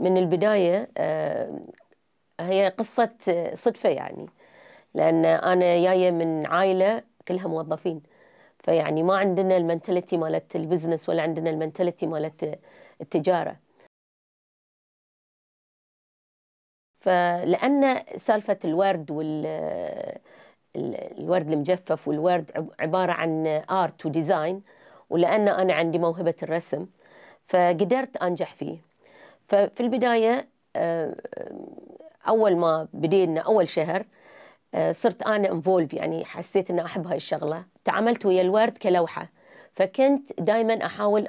من البدايه آه، هي قصه صدفه يعني لان انا جايه من عائله كلها موظفين فيعني ما عندنا المنتاليتي مالت البزنس ولا عندنا المنتاليتي مالت التجاره فلان سالفه الورد وال الورد المجفف والورد عباره عن ارت وديزاين ولان انا عندي موهبه الرسم فقدرت انجح فيه ففي البداية آه، آه، أول ما بدينا أول شهر آه، صرت أنا انفولف يعني حسيت أن أحب هاي الشغلة تعاملت ويا الورد كلوحة فكنت دائما أحاول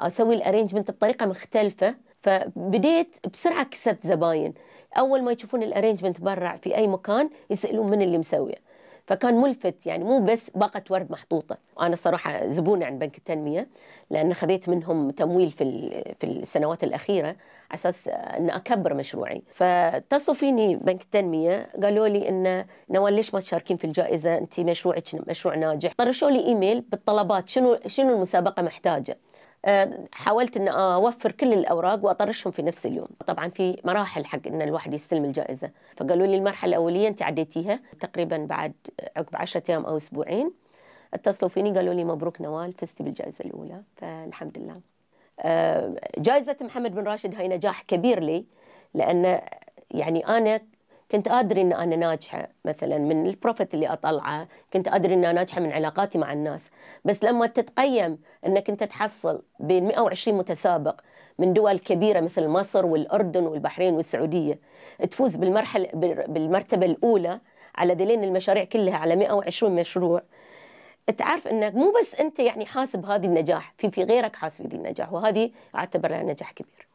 أسوي الأرينجمنت بطريقة مختلفة فبديت بسرعة كسبت زباين أول ما يشوفون الأرينجمنت برع في أي مكان يسألون من اللي مسويه فكان ملفت يعني مو بس باقة ورد محطوطة أنا صراحة زبونة عند بنك التنمية لأن خذيت منهم تمويل في, في السنوات الأخيرة على أساس أن أكبر مشروعي فاتصلوا فيني بنك التنمية قالوا لي أن نوال ليش ما تشاركين في الجائزة أنت مشروعك مشروع ناجح طرشوا لي إيميل بالطلبات شنو, شنو المسابقة محتاجة آه، حاولت ان اوفر كل الاوراق واطرشهم في نفس اليوم طبعا في مراحل حق ان الواحد يستلم الجائزه فقالوا لي المرحله الاوليه انت عديتيها تقريبا بعد عقب 10 ايام او اسبوعين اتصلوا فيني قالوا لي مبروك نوال فزتي بالجائزه الاولى فالحمد لله آه، جائزه محمد بن راشد هي نجاح كبير لي لان يعني انا كنت ادري ان انا ناجحه مثلا من البروفيت اللي اطلعه كنت ادري ان انا ناجحه من علاقاتي مع الناس بس لما تتقيم انك انت تحصل بين 120 متسابق من دول كبيره مثل مصر والاردن والبحرين والسعوديه تفوز بالمرحله بالمرتبه الاولى على دليل المشاريع كلها على 120 مشروع تعرف انك مو بس انت يعني حاسب هذه النجاح في في غيرك حاسب هذه النجاح وهذه اعتبرها نجاح كبير